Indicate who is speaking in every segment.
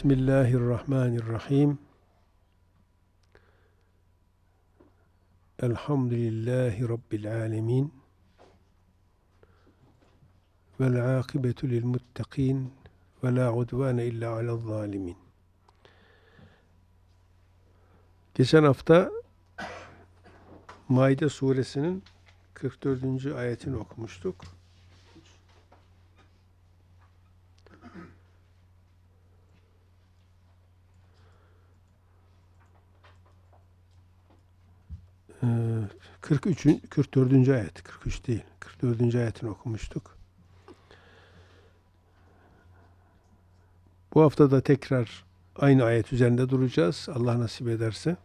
Speaker 1: Bismillahirrahmanirrahim. Elhamdülillahi Rabbil alemin. Vel akibetu lil muttakin ve la udvane illa alel zalimin. Geçen hafta Maide suresinin 44. ayetini okumuştuk. 43. Ee, 44. ayet. 43 değil. 44. ayetini okumuştuk. Bu hafta da tekrar aynı ayet üzerinde duracağız. Allah nasip ederse.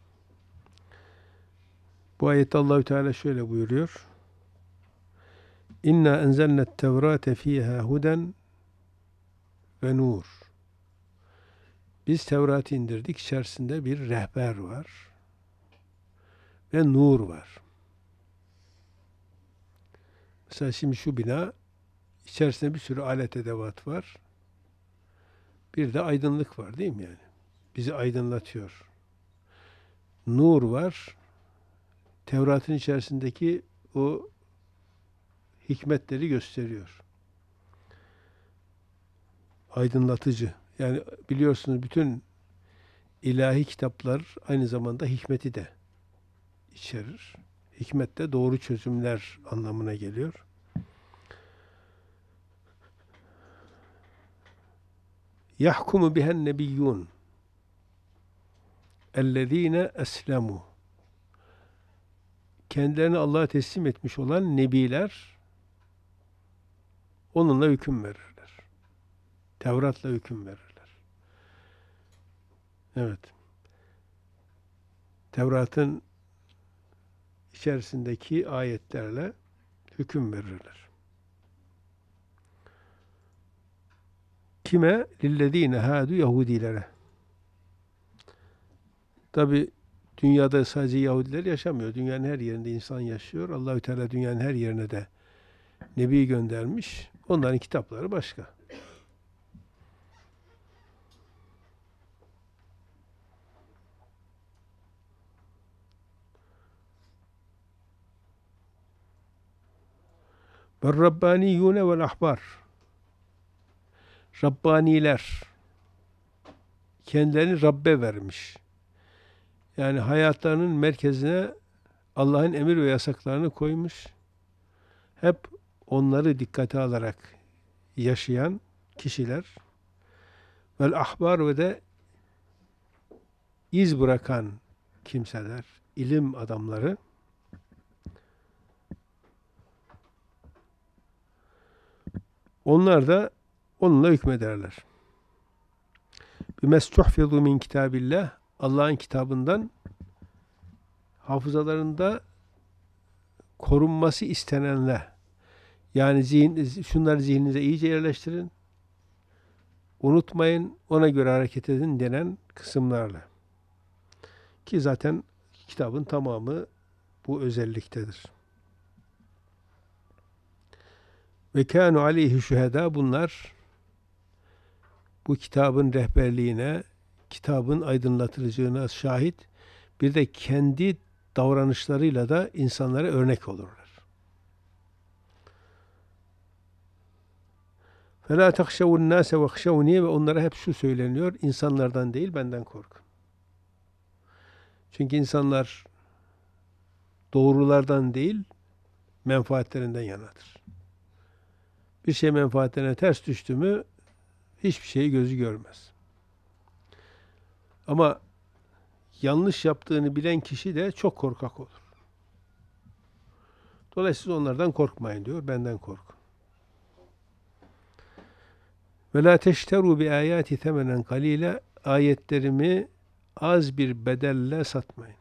Speaker 1: Bu ayette Allahü Teala şöyle buyuruyor. İnna enzelnet tevrate fiha huden ve nur. Biz Tevrat'ı indirdik. İçerisinde bir rehber var ve nur var. Mesela şimdi şu bina içerisinde bir sürü alet edevat var. Bir de aydınlık var değil mi yani? Bizi aydınlatıyor. Nur var. Tevrat'ın içerisindeki o hikmetleri gösteriyor. Aydınlatıcı. Yani biliyorsunuz bütün ilahi kitaplar aynı zamanda hikmeti de içerir. Hikmet de doğru çözümler anlamına geliyor. Yahkumu bihen nebiyyun ellezine eslemu kendilerini Allah'a teslim etmiş olan nebiler onunla hüküm verirler. Tevrat'la hüküm verirler. Evet. Tevrat'ın içerisindeki ayetlerle hüküm verirler. Kime? Lillezine hadu Yahudilere. Tabi dünyada sadece Yahudiler yaşamıyor. Dünyanın her yerinde insan yaşıyor. Allahü Teala dünyanın her yerine de Nebi göndermiş. Onların kitapları başka. Ve Rabbaniyune vel ahbar. Rabbaniler kendilerini Rabbe vermiş. Yani hayatlarının merkezine Allah'ın emir ve yasaklarını koymuş. Hep onları dikkate alarak yaşayan kişiler vel ahbar ve de iz bırakan kimseler, ilim adamları Onlar da onunla hükmederler. Bimestuhfizu min kitabillah Allah'ın kitabından hafızalarında korunması istenenle yani zihin, şunları zihninize iyice yerleştirin. Unutmayın, ona göre hareket edin denen kısımlarla. Ki zaten kitabın tamamı bu özelliktedir. Ve kânu aleyhi şühedâ bunlar bu kitabın rehberliğine, kitabın aydınlatıcılığına şahit, bir de kendi davranışlarıyla da insanlara örnek olurlar. فَلَا تَخْشَوُ النَّاسَ وَخْشَوْنِي Ve onlara hep şu söyleniyor, insanlardan değil benden korkun. Çünkü insanlar doğrulardan değil, menfaatlerinden yanadır bir şey menfaatine ters düştü mü hiçbir şeyi gözü görmez. Ama yanlış yaptığını bilen kişi de çok korkak olur. Dolayısıyla onlardan korkmayın diyor. Benden kork. Ve la teşteru bi ayati temenen kalile ayetlerimi az bir bedelle satmayın.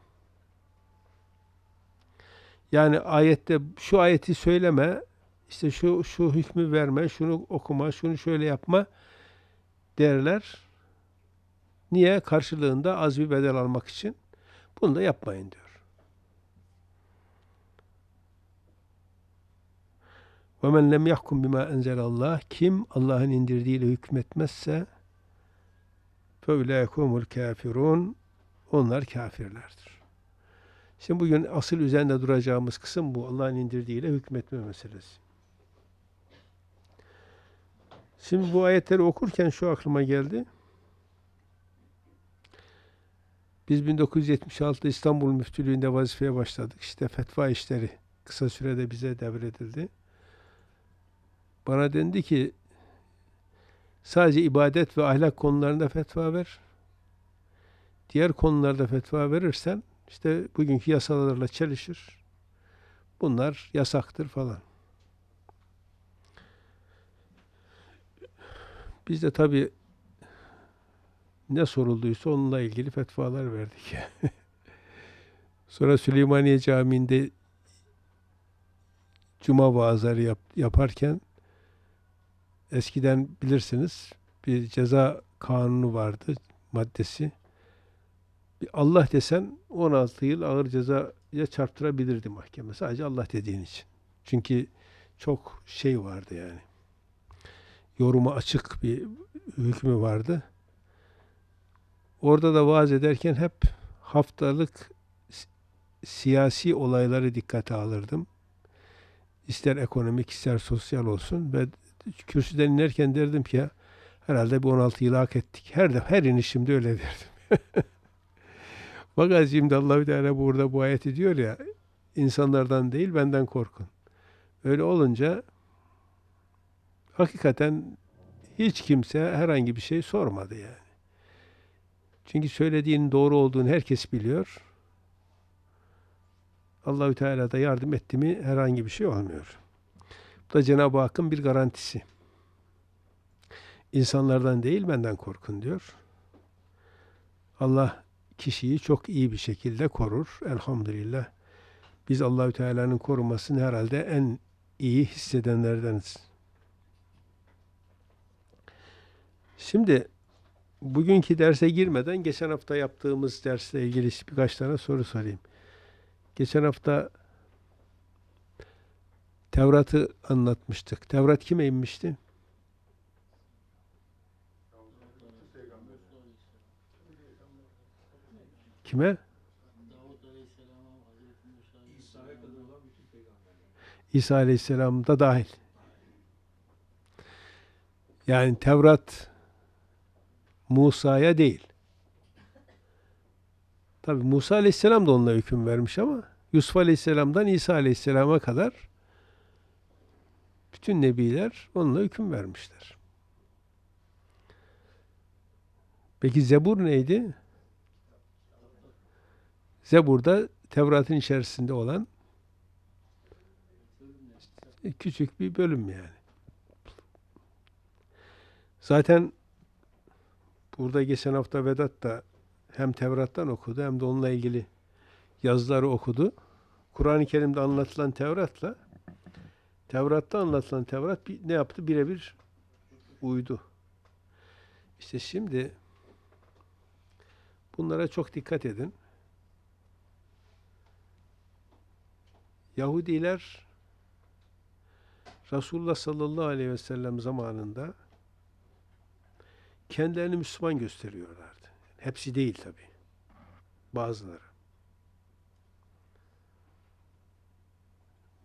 Speaker 1: Yani ayette şu ayeti söyleme işte şu şu hükmü verme, şunu okuma, şunu şöyle yapma derler. Niye? Karşılığında az bir bedel almak için. Bunu da yapmayın diyor. وَمَنْ لَمْ يَحْكُمْ بِمَا اَنْزَلَ اللّٰهِ Kim Allah'ın indirdiğiyle hükmetmezse فَاُولَٰيكُمُ الْكَافِرُونَ Onlar kafirlerdir. Şimdi bugün asıl üzerinde duracağımız kısım bu. Allah'ın indirdiğiyle hükmetme meselesi. Şimdi bu ayetleri okurken şu aklıma geldi. Biz 1976 İstanbul Müftülüğü'nde vazifeye başladık. İşte fetva işleri kısa sürede bize devredildi. Bana dendi ki sadece ibadet ve ahlak konularında fetva ver. Diğer konularda fetva verirsen işte bugünkü yasalarla çelişir. Bunlar yasaktır falan. Biz de tabii ne sorulduysa onunla ilgili fetvalar verdik. Sonra Süleymaniye Camii'nde cuma vaazları yap, yaparken eskiden bilirsiniz bir ceza kanunu vardı maddesi. Bir Allah desen 16 yıl ağır ceza ya çarptırabilirdi mahkeme. Sadece Allah dediğin için. Çünkü çok şey vardı yani yoruma açık bir hükmü vardı. Orada da vaaz ederken hep haftalık siyasi olayları dikkate alırdım. İster ekonomik ister sosyal olsun ve kürsüden inerken derdim ki herhalde bir 16 yılı hak ettik. Her de her inişimde öyle derdim. Fakat şimdi Allah bir Teala burada bu ayeti diyor ya insanlardan değil benden korkun. Öyle olunca hakikaten hiç kimse herhangi bir şey sormadı yani. Çünkü söylediğinin doğru olduğunu herkes biliyor. Allahü Teala da yardım etti mi herhangi bir şey olmuyor. Bu da Cenab-ı Hakk'ın bir garantisi. İnsanlardan değil benden korkun diyor. Allah kişiyi çok iyi bir şekilde korur. Elhamdülillah. Biz Allahü Teala'nın korumasını herhalde en iyi hissedenlerdeniz. Şimdi bugünkü derse girmeden geçen hafta yaptığımız dersle ilgili birkaç tane soru sorayım. Geçen hafta Tevrat'ı anlatmıştık. Tevrat kime inmişti? Kime? İsa Aleyhisselam da dahil. Yani Tevrat Musa'ya değil. Tabi Musa aleyhisselam da onunla hüküm vermiş ama Yusuf aleyhisselamdan İsa aleyhisselama kadar bütün nebiler onunla hüküm vermişler. Peki Zebur neydi? Zebur da Tevrat'ın içerisinde olan küçük bir bölüm yani. Zaten Burada geçen hafta Vedat da hem Tevrat'tan okudu hem de onunla ilgili yazıları okudu. Kur'an-ı Kerim'de anlatılan Tevrat'la Tevrat'ta anlatılan Tevrat bir, ne yaptı? Birebir uydu. İşte şimdi bunlara çok dikkat edin. Yahudiler Resulullah sallallahu aleyhi ve sellem zamanında kendilerini Müslüman gösteriyorlardı. Hepsi değil tabi. Bazıları.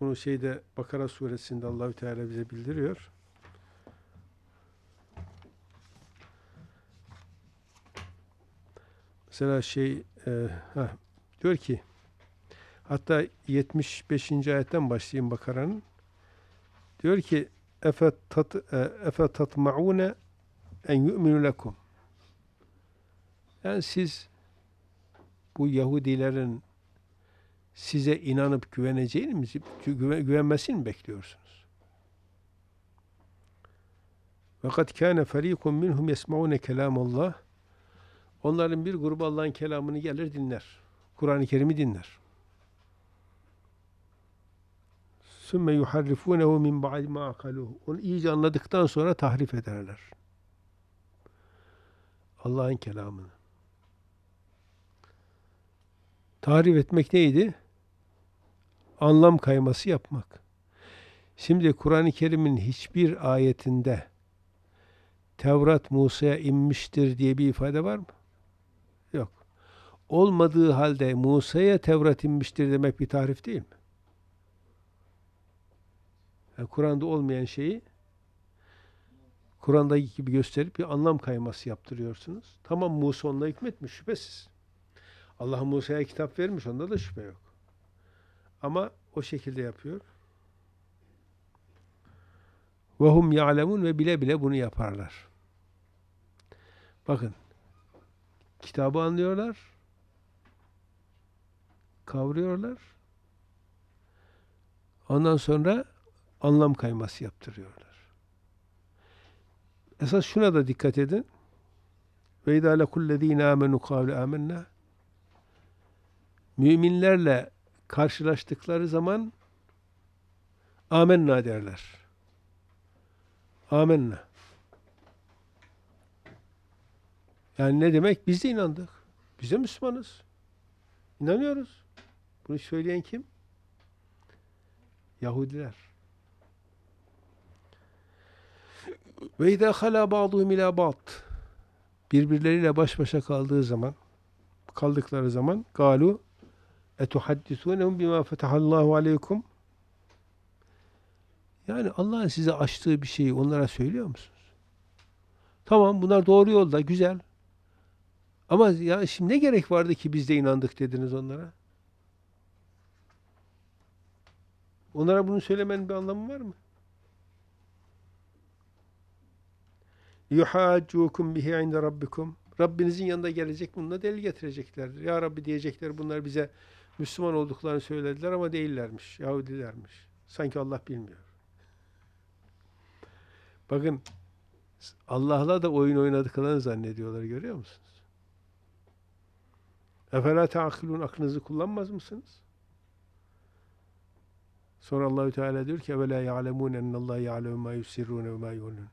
Speaker 1: Bunu şeyde Bakara suresinde Allahü Teala bize bildiriyor. Mesela şey e, heh, diyor ki hatta 75. ayetten başlayayım Bakara'nın. Diyor ki efe tat e, efe tatmaune en yu'minu lekum. Yani siz bu Yahudilerin size inanıp güveneceğinizi güven, güvenmesini mi bekliyorsunuz? Fakat kâne ferîkun minhum yesmaûne kelâmallah. Onların bir grubu Allah'ın kelamını gelir dinler. Kur'an-ı Kerim'i dinler. Sümme yuharrifunehu min ba'd ma akaluhu. Onu iyice anladıktan sonra tahrif ederler. Allah'ın kelamını. Tarif etmek neydi? Anlam kayması yapmak. Şimdi Kur'an-ı Kerim'in hiçbir ayetinde Tevrat Musa'ya inmiştir diye bir ifade var mı? Yok. Olmadığı halde Musa'ya Tevrat inmiştir demek bir tarif değil mi? Yani Kur'an'da olmayan şeyi Kur'an'daki gibi gösterip bir anlam kayması yaptırıyorsunuz. Tamam Musa onunla hikmetmiş şüphesiz. Allah Musa'ya kitap vermiş onda da şüphe yok. Ama o şekilde yapıyor. Ve hum ya'lemun ve bile bile bunu yaparlar. Bakın. Kitabı anlıyorlar. Kavruyorlar. Ondan sonra anlam kayması yaptırıyorlar. Esas şuna da dikkat edin. Ve idâ lekullezîne âmenû kâvle âmennâ. Müminlerle karşılaştıkları zaman âmennâ derler. Âmennâ. Yani ne demek? Biz de inandık. Biz de Müslümanız. İnanıyoruz. Bunu söyleyen kim? Yahudiler. Ve izâ halâ ba'duhum ilâ ba'd. Birbirleriyle baş başa kaldığı zaman, kaldıkları zaman galu etuhaddisûnehum bimâ fetehallâhu aleykum. Yani Allah'ın size açtığı bir şeyi onlara söylüyor musunuz? Tamam bunlar doğru yolda, güzel. Ama ya şimdi ne gerek vardı ki biz de inandık dediniz onlara? Onlara bunu söylemenin bir anlamı var mı? yuhaccukum bihi inde rabbikum. Rabbinizin yanında gelecek bununla delil getireceklerdir. Ya Rabbi diyecekler bunlar bize Müslüman olduklarını söylediler ama değillermiş. Yahudilermiş. Sanki Allah bilmiyor. Bakın Allah'la da oyun oynadıklarını zannediyorlar görüyor musunuz? Efela teakilun aklınızı kullanmaz mısınız? Sonra Allahü Teala diyor ki evela ya'lemun ennallaha ya'lemu ma yusirrun ve ma yu'lun.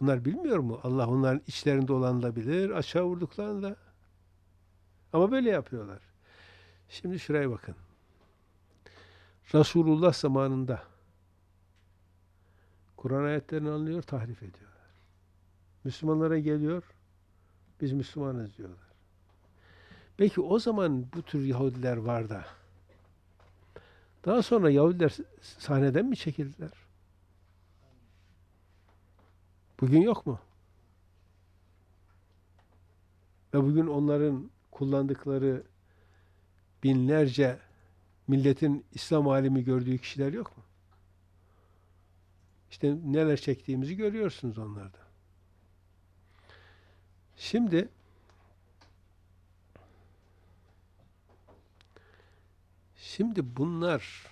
Speaker 1: Bunlar bilmiyor mu? Allah onların içlerinde olanla bilir, aşağı vurduklarını da. Ama böyle yapıyorlar. Şimdi şuraya bakın. Resulullah zamanında Kur'an ayetlerini anlıyor, tahrif ediyorlar. Müslümanlara geliyor, biz Müslümanız diyorlar. Peki o zaman bu tür Yahudiler var da daha sonra Yahudiler sahneden mi çekildiler? Bugün yok mu? Ve bugün onların kullandıkları binlerce milletin İslam alimi gördüğü kişiler yok mu? İşte neler çektiğimizi görüyorsunuz onlarda. Şimdi şimdi bunlar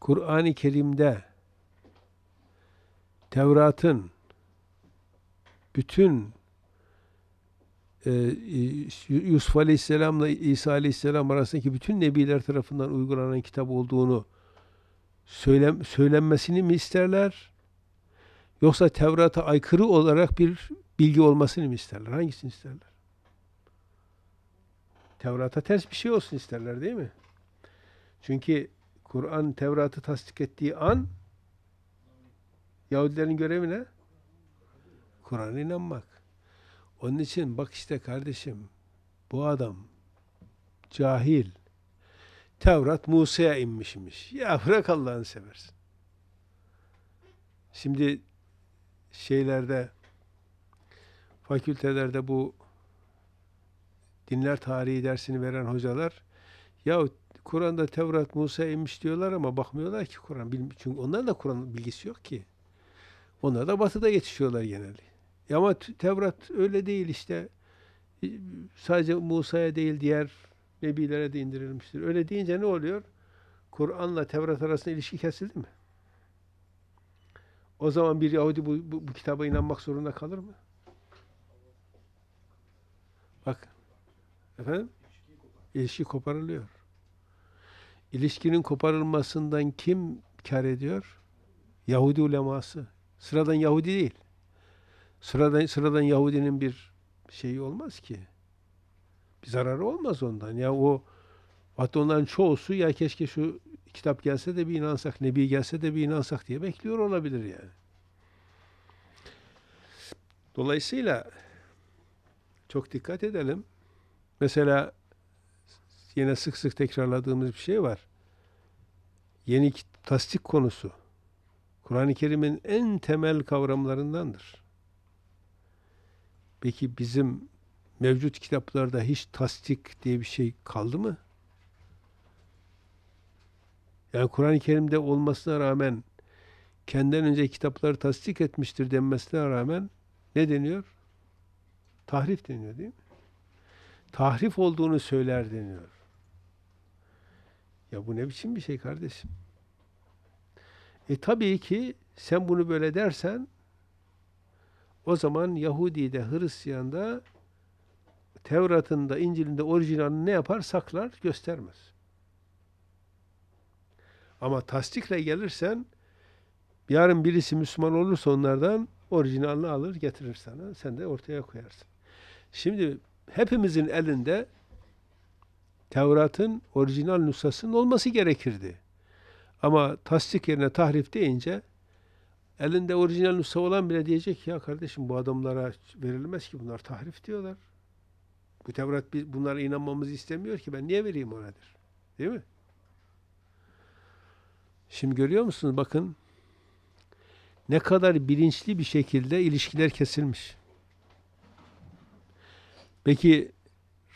Speaker 1: Kur'an-ı Kerim'de Tevrat'ın bütün e, e Yusuf Aleyhisselam'la İsa Aleyhisselam arasındaki bütün nebiler tarafından uygulanan kitap olduğunu söylem, söylenmesini mi isterler? Yoksa Tevrat'a aykırı olarak bir bilgi olmasını mı isterler? Hangisini isterler? Tevrat'a ters bir şey olsun isterler değil mi? Çünkü Kur'an Tevrat'ı tasdik ettiği an Yahudilerin görevi ne? Kur'an'a inanmak. Onun için bak işte kardeşim bu adam cahil. Tevrat Musa'ya inmişmiş. Ya bırak Allah'ını seversin. Şimdi şeylerde fakültelerde bu dinler tarihi dersini veren hocalar ya Kur'an'da Tevrat Musa'ya inmiş diyorlar ama bakmıyorlar ki Kur'an çünkü onların da Kur'an bilgisi yok ki. Onlar da batıda yetişiyorlar genelde. E ama Tevrat öyle değil işte. E, sadece Musa'ya değil diğer nebilere de indirilmiştir. Öyle deyince ne oluyor? Kur'an'la Tevrat arasında ilişki kesildi mi? O zaman bir Yahudi bu, bu, bu kitaba inanmak zorunda kalır mı? Bak. Efendim? İlişki koparılıyor. İlişkinin koparılmasından kim kar ediyor? Yahudi uleması, Sıradan Yahudi değil. Sıradan, sıradan Yahudinin bir şeyi olmaz ki. Bir zararı olmaz ondan. Ya o hatta onların çoğusu ya keşke şu kitap gelse de bir inansak, Nebi gelse de bir inansak diye bekliyor olabilir yani. Dolayısıyla çok dikkat edelim. Mesela yine sık sık tekrarladığımız bir şey var. Yeni tasdik konusu. Kur'an-ı Kerim'in en temel kavramlarındandır. Peki bizim mevcut kitaplarda hiç tasdik diye bir şey kaldı mı? Yani Kur'an-ı Kerim'de olmasına rağmen kendinden önce kitapları tasdik etmiştir denmesine rağmen ne deniyor? Tahrif deniyor değil mi? Tahrif olduğunu söyler deniyor. Ya bu ne biçim bir şey kardeşim? E tabii ki sen bunu böyle dersen o zaman Yahudi de Hristiyan da Tevrat'ında, İncil'inde orijinalini ne yapar? Saklar, göstermez. Ama tasdikle gelirsen yarın birisi Müslüman olursa onlardan orijinalini alır getirir sana. Sen de ortaya koyarsın. Şimdi hepimizin elinde Tevrat'ın orijinal nüshasının olması gerekirdi. Ama tasdik yerine tahrif deyince elinde orijinal nüsha olan bile diyecek ki ya kardeşim bu adamlara verilmez ki bunlar tahrif diyorlar. Bu Tevrat biz bunlara inanmamızı istemiyor ki ben niye vereyim oradır, Değil mi? Şimdi görüyor musunuz bakın ne kadar bilinçli bir şekilde ilişkiler kesilmiş. Peki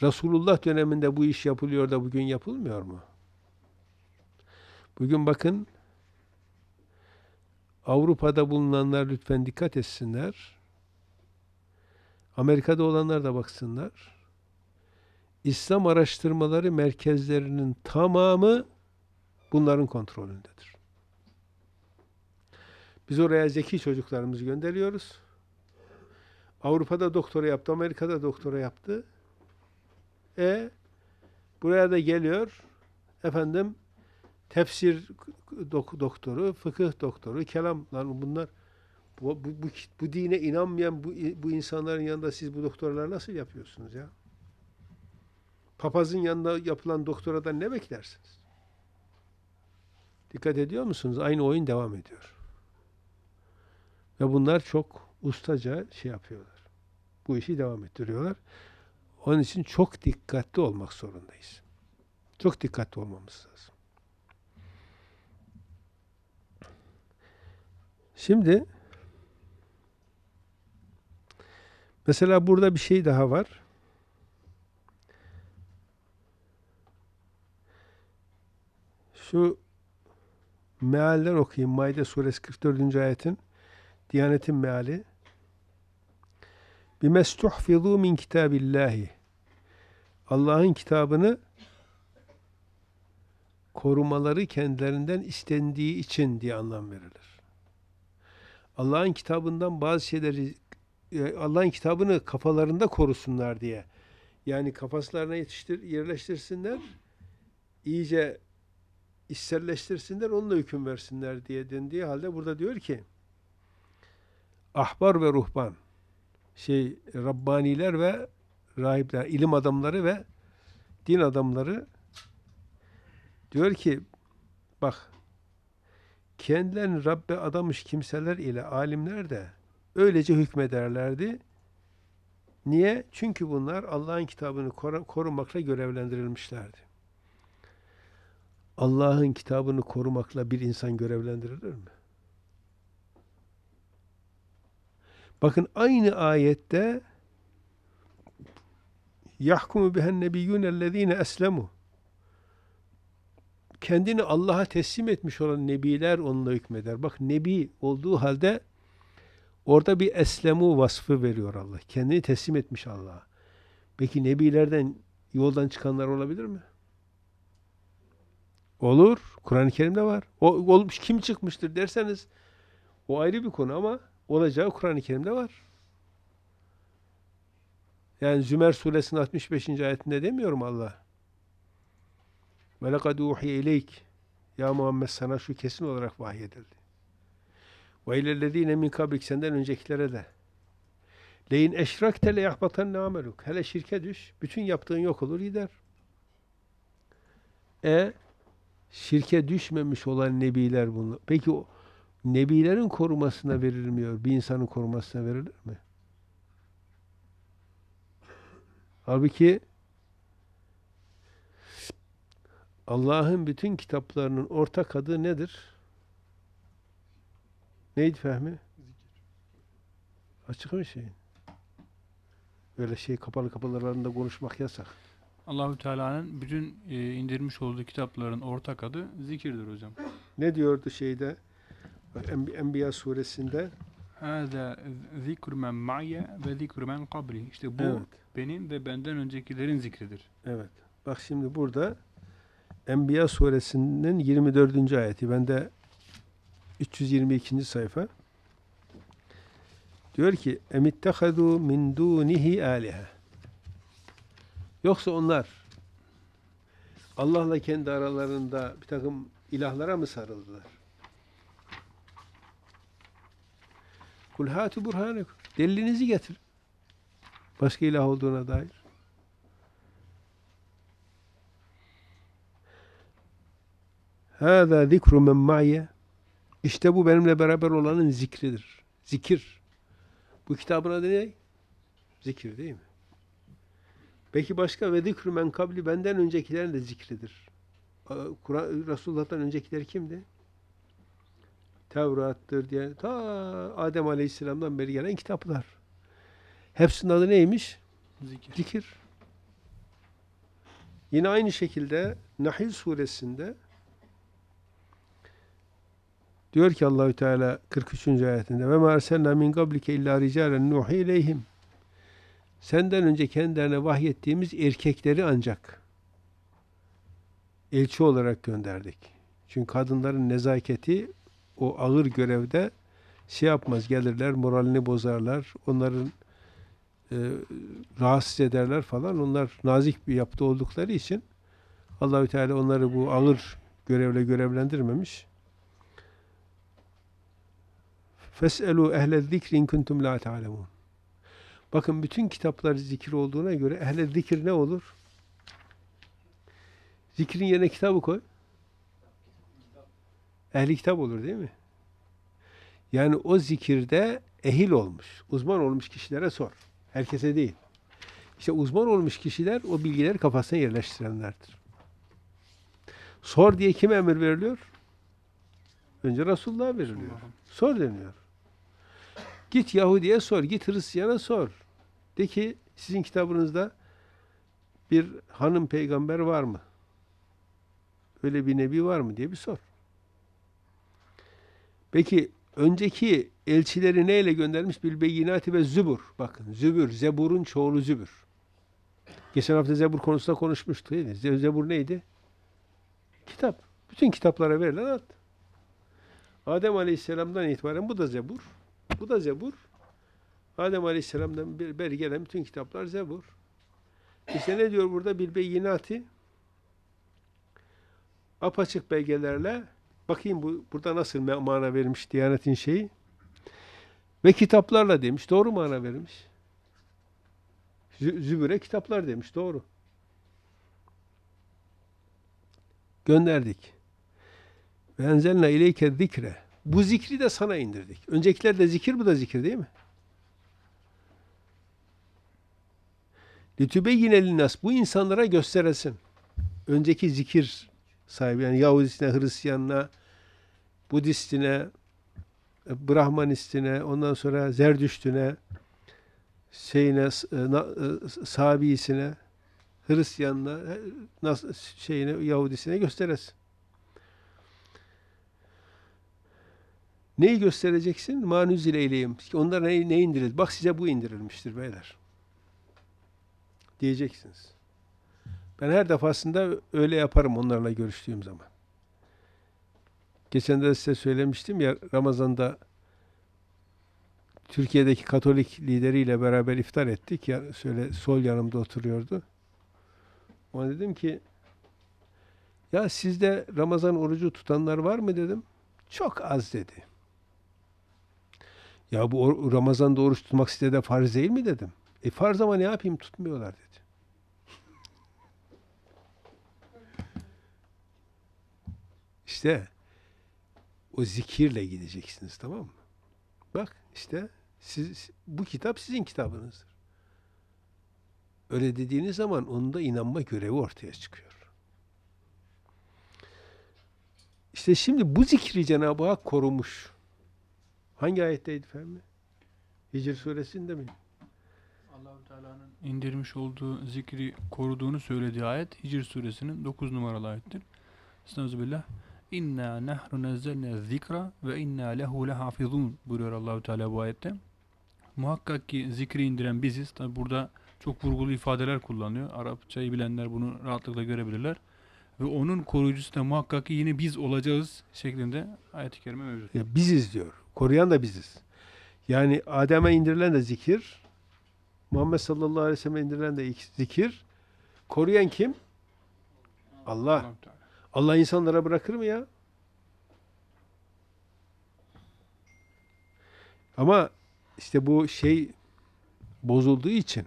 Speaker 1: Resulullah döneminde bu iş yapılıyor da bugün yapılmıyor mu? Bugün bakın Avrupa'da bulunanlar lütfen dikkat etsinler. Amerika'da olanlar da baksınlar. İslam araştırmaları merkezlerinin tamamı bunların kontrolündedir. Biz oraya zeki çocuklarımızı gönderiyoruz. Avrupa'da doktora yaptı, Amerika'da doktora yaptı. E buraya da geliyor efendim tefsir doktoru, fıkıh doktoru, kelamlar bunlar bu, bu, bu, bu dine inanmayan bu, bu insanların yanında siz bu doktoralar nasıl yapıyorsunuz ya? Papazın yanında yapılan doktoradan ne beklersiniz? Dikkat ediyor musunuz? Aynı oyun devam ediyor. Ve bunlar çok ustaca şey yapıyorlar. Bu işi devam ettiriyorlar. Onun için çok dikkatli olmak zorundayız. Çok dikkatli olmamız lazım. Şimdi mesela burada bir şey daha var. Şu mealler okuyayım. Maide suresi 44. ayetin Diyanetin meali Bir bimestuhfizu min kitabillahi. Allah'ın kitabını korumaları kendilerinden istendiği için diye anlam verilir. Allah'ın kitabından bazı şeyleri e, Allah'ın kitabını kafalarında korusunlar diye. Yani kafaslarına yetiştir, yerleştirsinler. iyice isterleştirsinler, onunla hüküm versinler diye dendiği halde burada diyor ki ahbar ve ruhban şey Rabbaniler ve rahipler, ilim adamları ve din adamları diyor ki bak kendilerini Rabbe adamış kimseler ile alimler de öylece hükmederlerdi. Niye? Çünkü bunlar Allah'ın kitabını korumakla görevlendirilmişlerdi. Allah'ın kitabını korumakla bir insan görevlendirilir mi? Bakın aynı ayette yahkumu bihen nebiyyûnellezîne eslemu kendini Allah'a teslim etmiş olan nebiler onunla hükmeder. Bak nebi olduğu halde orada bir eslemu vasfı veriyor Allah. Kendini teslim etmiş Allah'a. Peki nebilerden yoldan çıkanlar olabilir mi? Olur. Kur'an-ı Kerim'de var. O olmuş kim çıkmıştır derseniz o ayrı bir konu ama olacağı Kur'an-ı Kerim'de var. Yani Zümer suresinin 65. ayetinde demiyorum Allah. Ve lekad uhiye ileyk. Ya Muhammed sana şu kesin olarak vahyedildi. Ve ilellezine min kabrik senden öncekilere de. Leyin eşrakte le yahbatan ameluk. Hele şirke düş. Bütün yaptığın yok olur gider. E şirke düşmemiş olan nebiler bunlar. Peki o nebilerin korumasına verilmiyor. Bir insanın korumasına verilir mi? Halbuki Allah'ın bütün kitaplarının ortak adı nedir? Neydi Fehmi? Açık mı şeyin? Böyle şey kapalı kapalılarında konuşmak yasak. Allahü Teala'nın bütün e, indirmiş olduğu kitapların ortak adı zikirdir hocam. Ne diyordu şeyde? Enbiya suresinde Hâzâ zikru men ma'ye ve zikru men kabri. İşte bu evet. benim ve benden öncekilerin zikridir. Evet. Bak şimdi burada Enbiya suresinin 24. ayeti. Bende 322. sayfa. Diyor ki emittehadu min dunihi alihe. Yoksa onlar Allah'la kendi aralarında bir takım ilahlara mı sarıldılar? Kul hatu burhanekum. Delilinizi getir. Başka ilah olduğuna dair. Hâzâ zikru men ma'ye. İşte bu benimle beraber olanın zikridir. Zikir. Bu kitabın adı ne? Zikir değil mi? Peki başka ve zikru men kabli benden öncekilerin de zikridir. Resulullah'tan öncekiler kimdi? Tevrat'tır diye ta Adem Aleyhisselam'dan beri gelen kitaplar. Hepsinin adı neymiş? Zikir. Zikir. Yine aynı şekilde Nahil suresinde Diyor ki Allahü Teala 43. ayetinde ve mersenna min kablike illa ricalen nuhi ileyhim. Senden önce kendilerine vahyettiğimiz erkekleri ancak elçi olarak gönderdik. Çünkü kadınların nezaketi o ağır görevde şey yapmaz gelirler moralini bozarlar onların e, rahatsız ederler falan onlar nazik bir yapıda oldukları için Allahü Teala onları bu ağır görevle görevlendirmemiş Fes'elu ehle zikrin kuntum la ta'lemun. Bakın bütün kitaplar zikir olduğuna göre ehle zikir ne olur? Zikrin yerine kitabı koy. Ehli kitap olur değil mi? Yani o zikirde ehil olmuş, uzman olmuş kişilere sor. Herkese değil. İşte uzman olmuş kişiler o bilgileri kafasına yerleştirenlerdir. Sor diye kim emir veriliyor? Önce Resulullah'a veriliyor. Sor deniyor. Git Yahudi'ye sor, git Hristiyan'a sor. De ki sizin kitabınızda bir hanım peygamber var mı? Öyle bir nebi var mı diye bir sor. Peki önceki elçileri neyle göndermiş? Bilbeginati ve Zübür. Bakın Zübür, Zebur'un çoğulu Zübür. Geçen hafta Zebur konusunda konuşmuştuk. Değil Zebur neydi? Kitap. Bütün kitaplara verilen ad. Adem Aleyhisselam'dan itibaren bu da Zebur. Bu da Zebur. Adem Aleyhisselam'dan beri gelen bütün kitaplar Zebur. İşte ne diyor burada? Bir beyinati apaçık belgelerle bakayım bu burada nasıl mana vermiş Diyanet'in şeyi. Ve kitaplarla demiş. Doğru mana vermiş. Zübüre kitaplar demiş. Doğru. Gönderdik. Ve ileyke zikre. Bu zikri de sana indirdik. Öncekiler de zikir, bu da zikir değil mi? Litübeyyin elinnas. Bu insanlara gösteresin. Önceki zikir sahibi yani Yahudisine, Hristiyanına, Budistine, Brahmanistine, ondan sonra Zerdüştüne, şeyine, e, e, Sabisine, Hristiyanına, şeyine, Yahudisine gösteresin. Neyi göstereceksin? Manuz ile Onlar ne, ne indirir? Bak size bu indirilmiştir beyler. Diyeceksiniz. Ben her defasında öyle yaparım onlarla görüştüğüm zaman. Geçen de size söylemiştim ya Ramazan'da Türkiye'deki Katolik lideriyle beraber iftar ettik. Ya, şöyle sol yanımda oturuyordu. Ona dedim ki ya sizde Ramazan orucu tutanlar var mı dedim. Çok az dedi. Ya bu Ramazan'da oruç tutmak size de farz değil mi dedim. E farz ama ne yapayım tutmuyorlar dedi. İşte o zikirle gideceksiniz tamam mı? Bak işte siz, bu kitap sizin kitabınızdır. Öyle dediğiniz zaman onun da inanma görevi ortaya çıkıyor. İşte şimdi bu zikri Cenab-ı Hak korumuş. Hangi ayetteydi efendim? Hicr suresinde mi? Allahü Teala'nın indirmiş olduğu zikri koruduğunu söylediği ayet Hicr suresinin 9 numaralı ayettir. Estağfirullah. İnna nahnu nezzelne zikra ve inna lehu lehafizun buyuruyor Allahu Teala bu ayette. Muhakkak ki zikri indiren biziz. Tabi burada çok vurgulu ifadeler kullanıyor. Arapçayı bilenler bunu rahatlıkla görebilirler. Ve onun koruyucusu da muhakkak ki yine biz olacağız şeklinde ayet-i kerime mevcut. Ya biziz diyor. Koruyan da biziz. Yani Adem'e indirilen de zikir, Muhammed sallallahu aleyhi ve sellem'e indirilen de zikir, koruyan kim? Allah. Allah insanlara bırakır mı ya? Ama işte bu şey bozulduğu için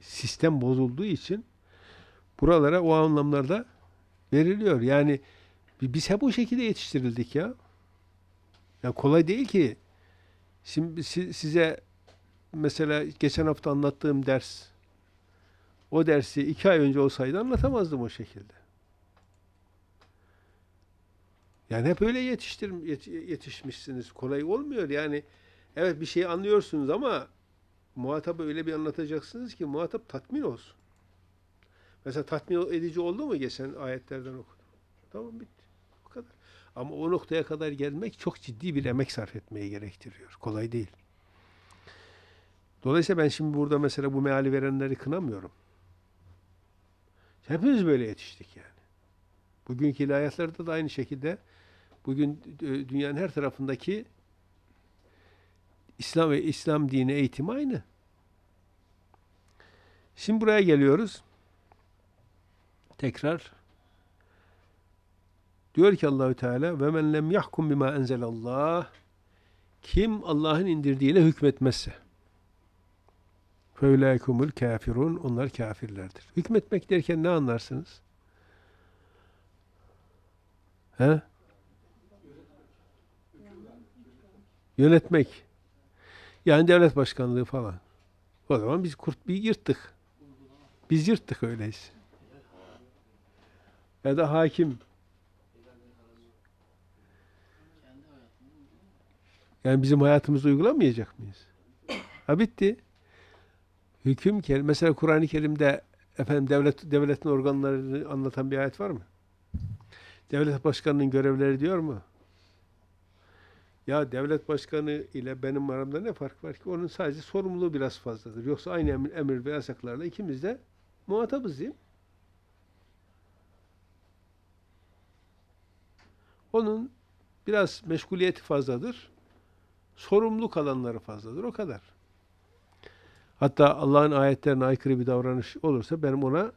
Speaker 1: sistem bozulduğu için buralara o anlamlarda veriliyor. Yani biz hep bu şekilde yetiştirildik ya. Yani kolay değil ki. Şimdi size mesela geçen hafta anlattığım ders, o dersi iki ay önce olsaydı anlatamazdım o şekilde. Yani hep öyle yetiştir, yetişmişsiniz. Kolay olmuyor yani. Evet bir şey anlıyorsunuz ama muhatabı öyle bir anlatacaksınız ki muhatap tatmin olsun. Mesela tatmin edici oldu mu geçen ayetlerden okudum. Tamam bitti. Ama o noktaya kadar gelmek çok ciddi bir emek sarf etmeyi gerektiriyor. Kolay değil. Dolayısıyla ben şimdi burada mesela bu meali verenleri kınamıyorum. Hepimiz böyle yetiştik yani. Bugünkü ilahiyatlarda da aynı şekilde bugün e, dünyanın her tarafındaki İslam ve İslam dini eğitimi aynı. Şimdi buraya geliyoruz. Tekrar Diyor ki Allahü Teala ve men lem yahkum bima enzelallah kim Allah'ın indirdiğiyle hükmetmezse fevlâkumul kafirun onlar kafirlerdir. Hükmetmek derken ne anlarsınız? He? Yönetmek. Yani devlet başkanlığı falan. O zaman biz kurt bir yırttık. Biz yırttık öyleyse. Ya da hakim Yani bizim hayatımızda uygulamayacak mıyız? Ha bitti. Hüküm kelim, mesela Kur'an-ı Kerim'de efendim devlet devletin organlarını anlatan bir ayet var mı? Devlet başkanının görevleri diyor mu? Ya devlet başkanı ile benim aramda ne fark var ki? Onun sadece sorumluluğu biraz fazladır. Yoksa aynı emir, emir ve yasaklarla ikimiz de muhatabız değil mi? Onun biraz meşguliyeti fazladır sorumluluk alanları fazladır. O kadar. Hatta Allah'ın ayetlerine aykırı bir davranış olursa benim ona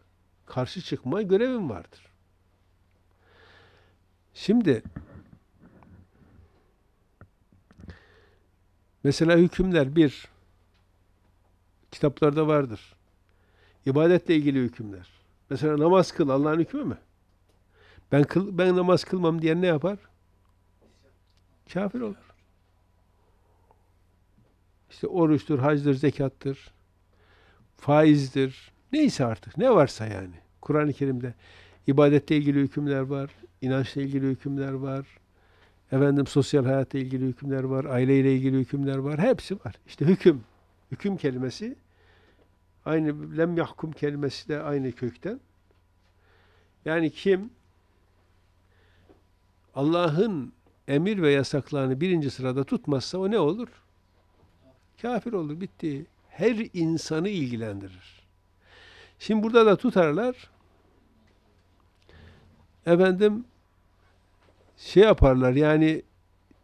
Speaker 1: karşı çıkma görevim vardır. Şimdi mesela hükümler bir kitaplarda vardır. İbadetle ilgili hükümler. Mesela namaz kıl Allah'ın hükmü mü? Ben kıl, ben namaz kılmam diyen ne yapar? Kafir olur işte oruçtur, hacdır, zekattır, faizdir, neyse artık ne varsa yani. Kur'an-ı Kerim'de ibadetle ilgili hükümler var, inançla ilgili hükümler var, efendim sosyal hayatla ilgili hükümler var, aileyle ilgili hükümler var, hepsi var. İşte hüküm, hüküm kelimesi aynı lem yahkum kelimesi de aynı kökten. Yani kim Allah'ın emir ve yasaklarını birinci sırada tutmazsa o ne olur? Kafir olur bitti. Her insanı ilgilendirir. Şimdi burada da tutarlar. Efendim şey yaparlar yani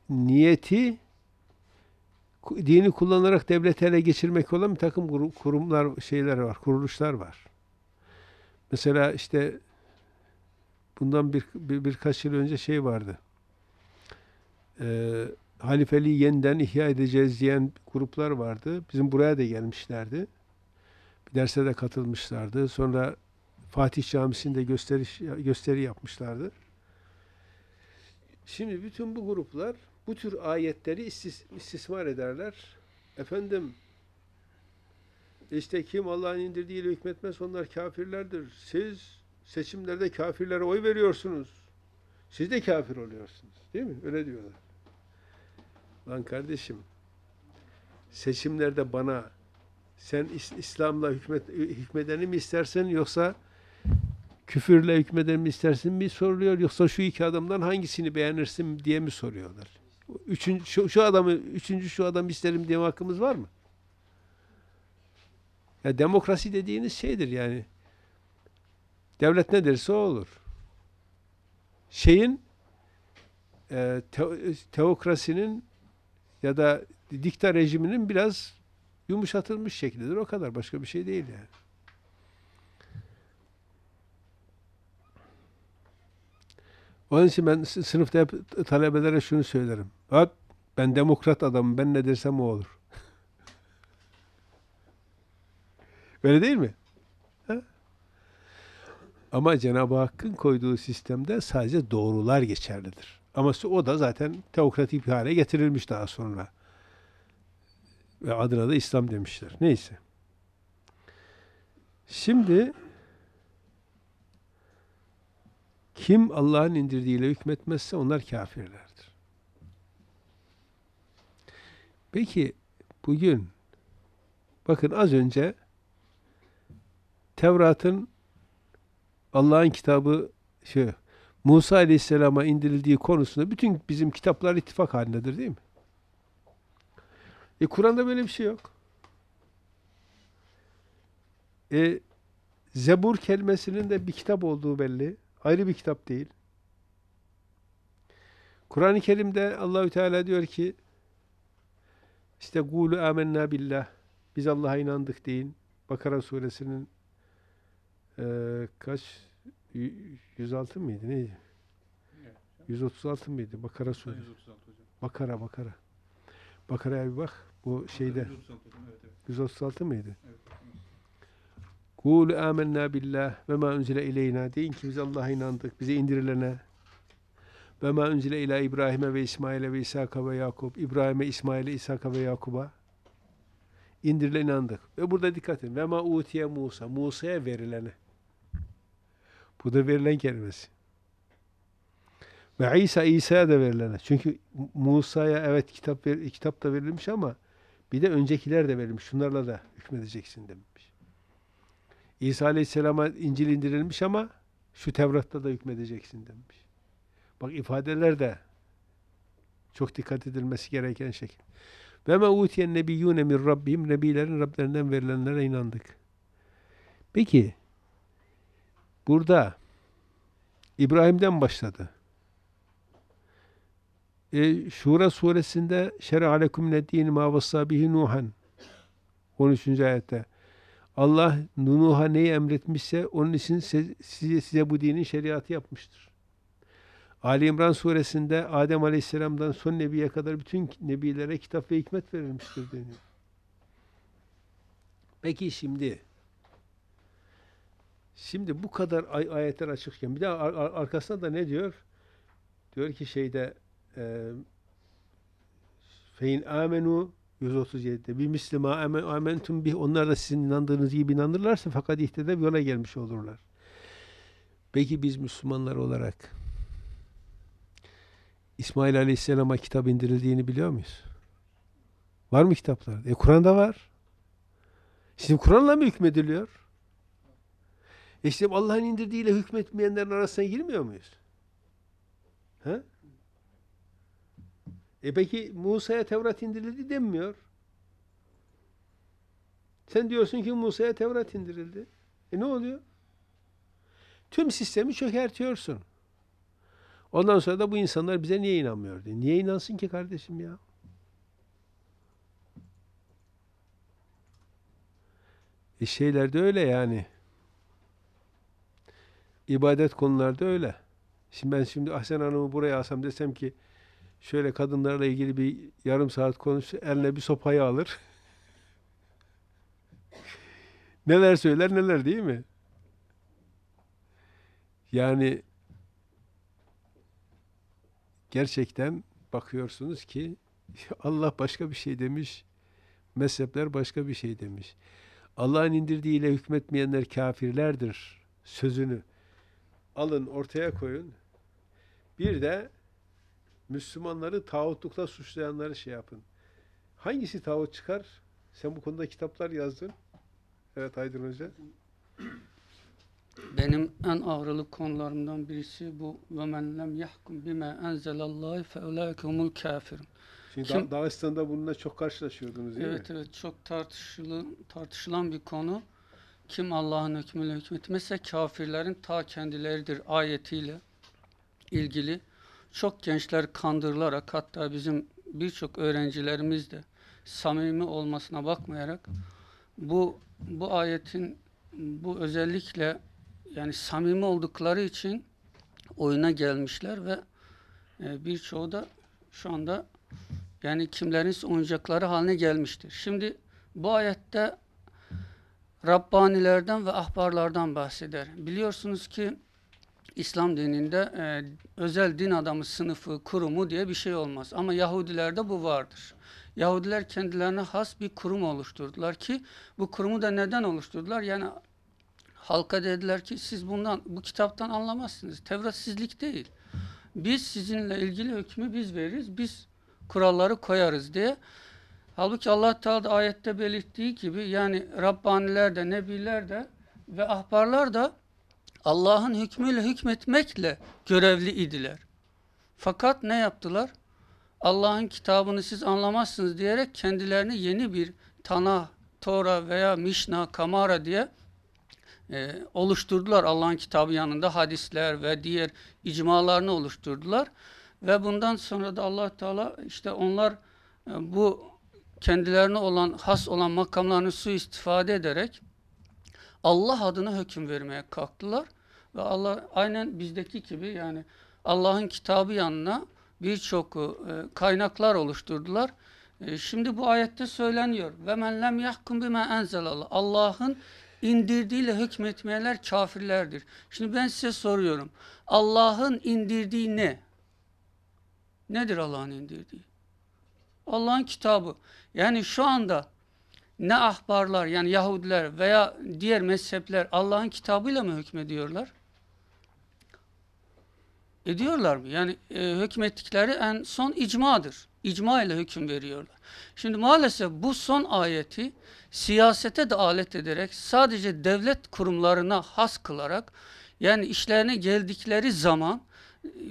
Speaker 1: niyeti dini kullanarak devleti ele geçirmek olan bir takım kurumlar şeyler var, kuruluşlar var. Mesela işte bundan bir, bir birkaç yıl önce şey vardı. Eee halifeliği yeniden ihya edeceğiz diyen gruplar vardı. Bizim buraya da gelmişlerdi. Bir derse de katılmışlardı. Sonra Fatih Camisi'nde gösteriş, gösteri yapmışlardı. Şimdi bütün bu gruplar bu tür ayetleri istis istismar ederler. Efendim işte kim Allah'ın indirdiğiyle hükmetmez onlar kafirlerdir. Siz seçimlerde kafirlere oy veriyorsunuz. Siz de kafir oluyorsunuz. Değil mi? Öyle diyorlar. Lan kardeşim seçimlerde bana sen İslam'la hükmet, hükmedeni mi istersin yoksa küfürle hükmeden mi istersin mi soruluyor yoksa şu iki adamdan hangisini beğenirsin diye mi soruyorlar? Üçüncü şu, şu adamı üçüncü şu adamı isterim diye hakkımız var mı? Ya demokrasi dediğiniz şeydir yani. Devlet ne derse o olur. Şeyin e, te, teokrasinin ya da dikta rejiminin biraz yumuşatılmış şeklidir. O kadar. Başka bir şey değil yani. Onun için ben sınıfta hep talebelere şunu söylerim. Bak ben demokrat adamım. Ben ne dersem o olur. Böyle değil mi? Ha? Ama Cenab-ı Hakk'ın koyduğu sistemde sadece doğrular geçerlidir. Ama o da zaten teokratik bir hale getirilmiş daha sonra. Ve adına da İslam demişler. Neyse. Şimdi kim Allah'ın indirdiğiyle hükmetmezse onlar kafirlerdir. Peki bugün bakın az önce Tevrat'ın Allah'ın kitabı şu şey, Musa Aleyhisselam'a indirildiği konusunda bütün bizim kitaplar ittifak halindedir değil mi? E Kur'an'da böyle bir şey yok. E Zebur kelimesinin de bir kitap olduğu belli. Ayrı bir kitap değil. Kur'an-ı Kerim'de Allahü Teala diyor ki işte gulu amennâ billah biz Allah'a inandık deyin. Bakara suresinin e, kaç 106 mıydı neydi? 136 mıydı? Bakara suresi. 136 Bakara bakara. Bakara'ya bir bak. Bu şeyde. 136 hocam. mıydı? Kul amennâ billah ve ma unzile ileyna. Deyin ki biz Allah'a inandık. Bize indirilene. Ve ma unzile ila İbrahim'e ve İsmail'e ve İshak'a ve Yakup İbrahim'e, İsmail'e, İshak'a ve Yakub'a indirilene inandık. Ve burada dikkat edin. Ve ma utiye Musa. Musa'ya verilene. Bu da verilen kelimesi. Ve İsa İsa'ya da verilene. Çünkü Musa'ya evet kitap ver, kitap da verilmiş ama bir de öncekiler de verilmiş. Şunlarla da hükmedeceksin demiş. İsa Aleyhisselam'a İncil indirilmiş ama şu Tevrat'ta da hükmedeceksin demiş. Bak ifadeler de çok dikkat edilmesi gereken şekil. Ve me utiyen nebiyyune min rabbim. Nebilerin Rablerinden verilenlere inandık. Peki burada İbrahim'den başladı. E, Şura suresinde şer'a aleküm neddin ma vassa bihi Nuhan 13. ayette Allah Nuh'a neyi emretmişse onun için size, size bu dinin şeriatı yapmıştır. Ali İmran suresinde Adem aleyhisselamdan son nebiye kadar bütün nebilere kitap ve hikmet verilmiştir deniyor. Peki şimdi Şimdi bu kadar ay ayetler açıkken bir de ar ar arkasında da ne diyor? Diyor ki şeyde e, fein amenu 137'de bir mislima amentum bir, onlar da sizin inandığınız gibi inanırlarsa fakat ihtede yola gelmiş olurlar. Peki biz Müslümanlar olarak İsmail Aleyhisselam'a kitap indirildiğini biliyor muyuz? Var mı kitaplar? E Kur'an'da var. Şimdi Kur'an'la mı hükmediliyor? E işte Allah'ın indirdiğiyle hükmetmeyenlerin arasına girmiyor muyuz? Ha? E peki Musa'ya Tevrat indirildi demiyor? Sen diyorsun ki Musa'ya Tevrat indirildi. E ne oluyor? Tüm sistemi çökertiyorsun. Ondan sonra da bu insanlar bize niye inanmıyor diye. Niye inansın ki kardeşim ya? E şeyler de öyle yani ibadet konularda öyle. Şimdi ben şimdi Ahsen Hanım'ı buraya alsam desem ki şöyle kadınlarla ilgili bir yarım saat konuş, eline bir sopayı alır. neler söyler neler değil mi? Yani gerçekten bakıyorsunuz ki Allah başka bir şey demiş, mezhepler başka bir şey demiş. Allah'ın indirdiğiyle hükmetmeyenler kafirlerdir sözünü alın ortaya koyun. Bir de Müslümanları tağutlukla suçlayanları şey yapın. Hangisi tağut çıkar? Sen bu konuda kitaplar yazdın. Evet Aydın Hoca.
Speaker 2: Benim en ağırlık konularımdan birisi bu ve men lem yahkum bime enzelallahu fe ulaikumul kafirin. Şimdi Kim, da
Speaker 1: Dağistan'da bununla çok karşılaşıyordunuz değil evet,
Speaker 2: mi? Evet evet çok tartışılı, tartışılan bir konu. Kim Allah'ın hükmüyle hükmetmezse kafirlerin ta kendileridir ayetiyle ilgili çok gençler kandırılarak hatta bizim birçok öğrencilerimiz de samimi olmasına bakmayarak bu bu ayetin bu özellikle yani samimi oldukları için oyuna gelmişler ve e, birçoğu da şu anda yani kimlerin oyuncakları haline gelmiştir. Şimdi bu ayette Rabbanilerden ve ahbarlardan bahseder. Biliyorsunuz ki İslam dininde e, özel din adamı sınıfı, kurumu diye bir şey olmaz. Ama Yahudilerde bu vardır. Yahudiler kendilerine has bir kurum oluşturdular ki bu kurumu da neden oluşturdular? Yani halka dediler ki siz bundan bu kitaptan anlamazsınız. Tevrat değil. Biz sizinle ilgili hükmü biz veririz. Biz kuralları koyarız diye Halbuki Allah Teala ayette belirttiği gibi yani Rabbaniler de, Nebiler de ve ahbarlar da Allah'ın hükmüyle hükmetmekle görevli idiler. Fakat ne yaptılar? Allah'ın kitabını siz anlamazsınız diyerek kendilerini yeni bir Tana, Tora veya Mişna, Kamara diye e, oluşturdular. Allah'ın kitabı yanında hadisler ve diğer icmalarını oluşturdular. Ve bundan sonra da allah Teala işte onlar e, bu kendilerine olan has olan makamlarını suistifade ederek Allah adına hüküm vermeye kalktılar ve Allah aynen bizdeki gibi yani Allah'ın kitabı yanına birçok e, kaynaklar oluşturdular. E, şimdi bu ayette söyleniyor. Ve men lem yahkum bima enzelallah. Allah'ın indirdiğiyle hükmetmeyenler kafirlerdir. Şimdi ben size soruyorum. Allah'ın indirdiği ne? Nedir Allah'ın indirdiği? Allah'ın kitabı. Yani şu anda ne ahbarlar yani Yahudiler veya diğer mezhepler Allah'ın kitabıyla mı hükmediyorlar? Ediyorlar mı? Yani e, hükmettikleri en son icmadır. İcma ile hüküm veriyorlar. Şimdi maalesef bu son ayeti siyasete de alet ederek sadece devlet kurumlarına has kılarak yani işlerine geldikleri zaman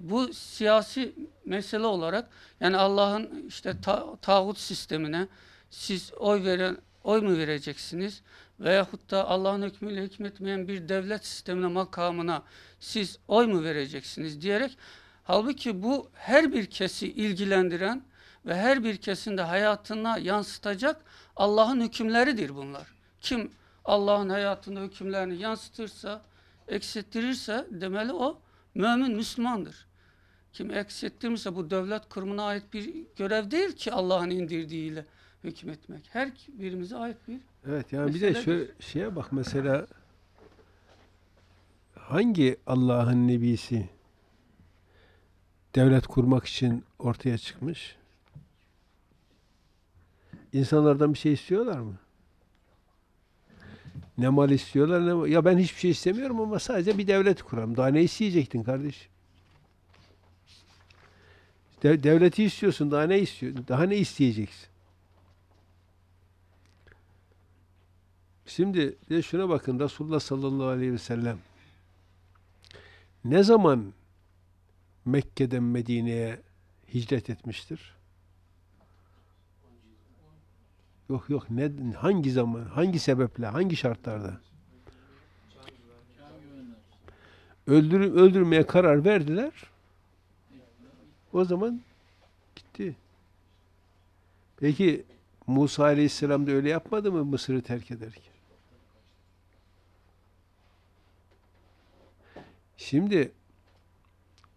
Speaker 2: bu siyasi mesele olarak yani Allah'ın işte ta, tağut sistemine siz oy veren oy mu vereceksiniz veyahut da Allah'ın hükmüyle hükmetmeyen bir devlet sistemine makamına siz oy mu vereceksiniz diyerek halbuki bu her bir kesi ilgilendiren ve her bir kesin de hayatına yansıtacak Allah'ın hükümleridir bunlar. Kim Allah'ın hayatında hükümlerini yansıtırsa, eksilttirirse demeli o Mümin Müslümandır. Kim eksettirmişse bu devlet kurumuna ait bir görev değil ki Allah'ın indirdiğiyle hükmetmek. Her birimize ait bir
Speaker 1: Evet yani meseledir. bir de şöyle şeye bak mesela hangi Allah'ın nebisi devlet kurmak için ortaya çıkmış? İnsanlardan bir şey istiyorlar mı? Ne mal istiyorlar ne mal. Ya ben hiçbir şey istemiyorum ama sadece bir devlet kurarım. Daha ne isteyecektin kardeş? De devleti istiyorsun. Daha ne istiyorsun? Daha ne isteyeceksin? Şimdi de şuna bakın Resulullah sallallahu aleyhi ve sellem ne zaman Mekke'den Medine'ye hicret etmiştir? Yok yok ne hangi zaman, hangi sebeple, hangi şartlarda? Öldür, öldürmeye karar verdiler. O zaman gitti. Peki Musa Aleyhisselam da öyle yapmadı mı Mısır'ı terk ederken? Şimdi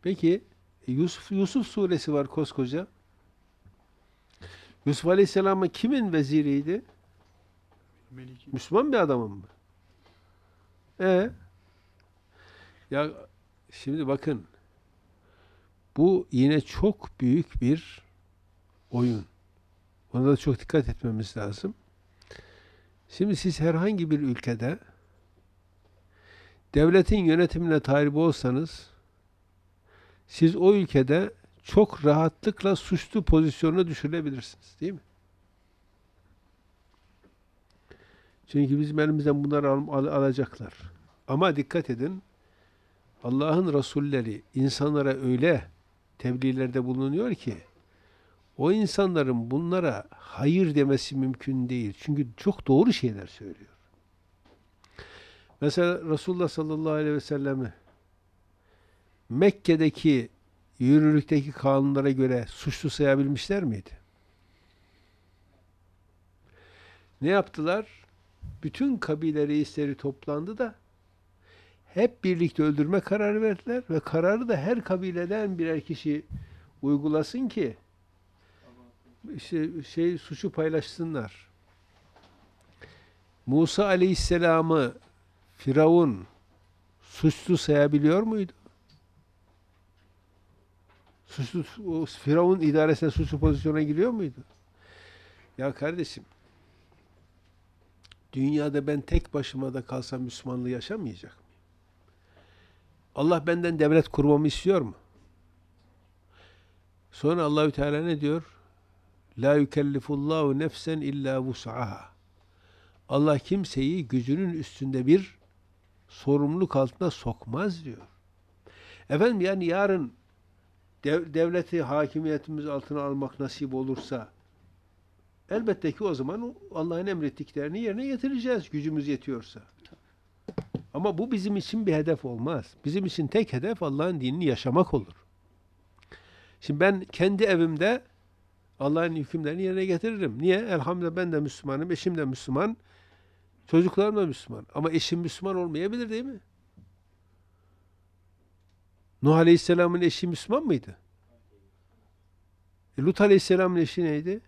Speaker 1: peki Yusuf, Yusuf suresi var koskoca. Yusuf Aleyhisselam'ın kimin veziriydi? Meliki. Müslüman bir adamın mı? E ya şimdi bakın bu yine çok büyük bir oyun. Ona da çok dikkat etmemiz lazım. Şimdi siz herhangi bir ülkede devletin yönetimine talip olsanız siz o ülkede çok rahatlıkla suçlu pozisyonuna düşürebilirsiniz. Değil mi? Çünkü bizim elimizden bunları al, al, alacaklar. Ama dikkat edin. Allah'ın Resulleri insanlara öyle tebliğlerde bulunuyor ki o insanların bunlara hayır demesi mümkün değil. Çünkü çok doğru şeyler söylüyor. Mesela Resulullah sallallahu aleyhi ve sellemi Mekke'deki yürürlükteki kanunlara göre suçlu sayabilmişler miydi? Ne yaptılar? Bütün kabile reisleri toplandı da hep birlikte öldürme kararı verdiler ve kararı da her kabileden birer kişi uygulasın ki işte şey suçu paylaşsınlar. Musa aleyhisselamı Firavun suçlu sayabiliyor muydu? Suçlu, o Firavun idaresine suçlu pozisyona giriyor muydu? Ya kardeşim, dünyada ben tek başıma da kalsam Müslümanlığı yaşamayacak mıyım? Allah benden devlet kurmamı istiyor mu? Sonra Allahü Teala ne diyor? La yükellifullahu nefsen illa vus'aha. Allah kimseyi gücünün üstünde bir sorumluluk altına sokmaz diyor. Efendim yani yarın devleti hakimiyetimiz altına almak nasip olursa elbette ki o zaman Allah'ın emrettiklerini yerine getireceğiz gücümüz yetiyorsa. Ama bu bizim için bir hedef olmaz. Bizim için tek hedef Allah'ın dinini yaşamak olur. Şimdi ben kendi evimde Allah'ın hükümlerini yerine getiririm. Niye? Elhamdülillah ben de Müslümanım, eşim de Müslüman, çocuklarım da Müslüman. Ama eşim Müslüman olmayabilir değil mi? Nuh Aleyhisselam'ın eşi Müslüman mıydı? E, Lut Aleyhisselam'ın eşi neydi?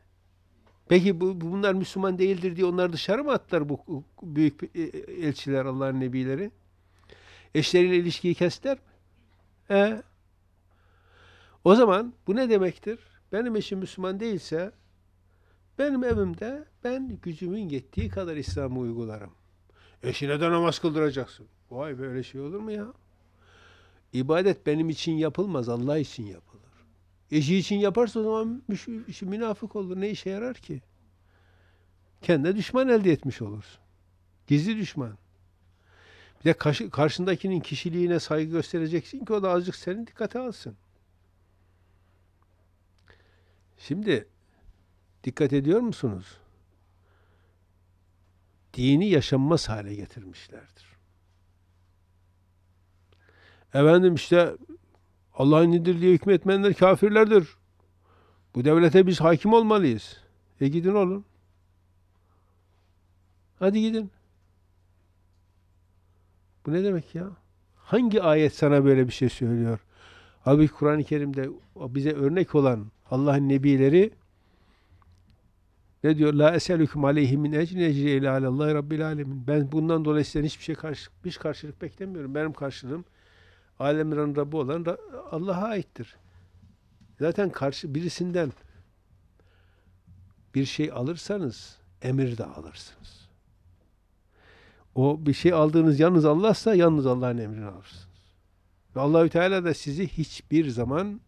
Speaker 1: Peki bu, bunlar Müslüman değildir diye onlar dışarı mı attılar bu büyük e, e, elçiler Allah'ın nebileri? Eşleriyle ilişkiyi kestiler mi? E, o zaman bu ne demektir? Benim eşim Müslüman değilse benim evimde ben gücümün yettiği kadar İslam'ı uygularım. Eşine de namaz kıldıracaksın. Vay böyle şey olur mu ya? İbadet benim için yapılmaz, Allah için yapılır. Eşi için yaparsa o zaman işi şey, şey münafık olur. Ne işe yarar ki? Kendine düşman elde etmiş olursun. Gizli düşman. Bir de karşındakinin kişiliğine saygı göstereceksin ki o da azıcık senin dikkate alsın. Şimdi dikkat ediyor musunuz? Dini yaşanmaz hale getirmişlerdir. Efendim işte Allah'ın indirdiği hükmetmenler kafirlerdir. Bu devlete biz hakim olmalıyız. E gidin oğlum. Hadi gidin. Bu ne demek ya? Hangi ayet sana böyle bir şey söylüyor? Abi Kur'an-ı Kerim'de bize örnek olan Allah'ın nebileri ne diyor? La eselüküm aleyhi min ecrin ecriye ilahe Rabbil alemin. Ben bundan dolayı sizden hiçbir şey karşı, hiç karşılık beklemiyorum. Benim karşılığım alemlerin Rabbi olan Allah'a aittir. Zaten karşı birisinden bir şey alırsanız emir de alırsınız. O bir şey aldığınız yalnız Allah'sa yalnız Allah'ın emrini alırsınız. Ve Allahü Teala da sizi hiçbir zaman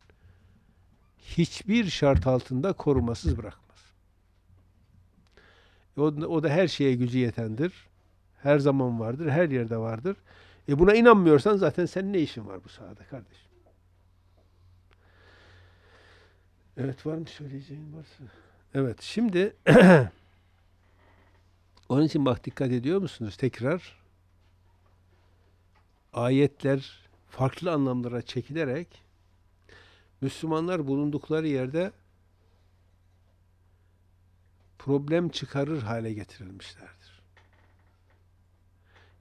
Speaker 1: hiçbir şart altında korumasız bırakmaz. O, o da her şeye gücü yetendir. Her zaman vardır, her yerde vardır. E buna inanmıyorsan zaten sen ne işin var bu sahada kardeşim? Evet var mı söyleyeceğin varsa? Evet şimdi onun için bak dikkat ediyor musunuz? Tekrar ayetler farklı anlamlara çekilerek Müslümanlar bulundukları yerde problem çıkarır hale getirilmişlerdir.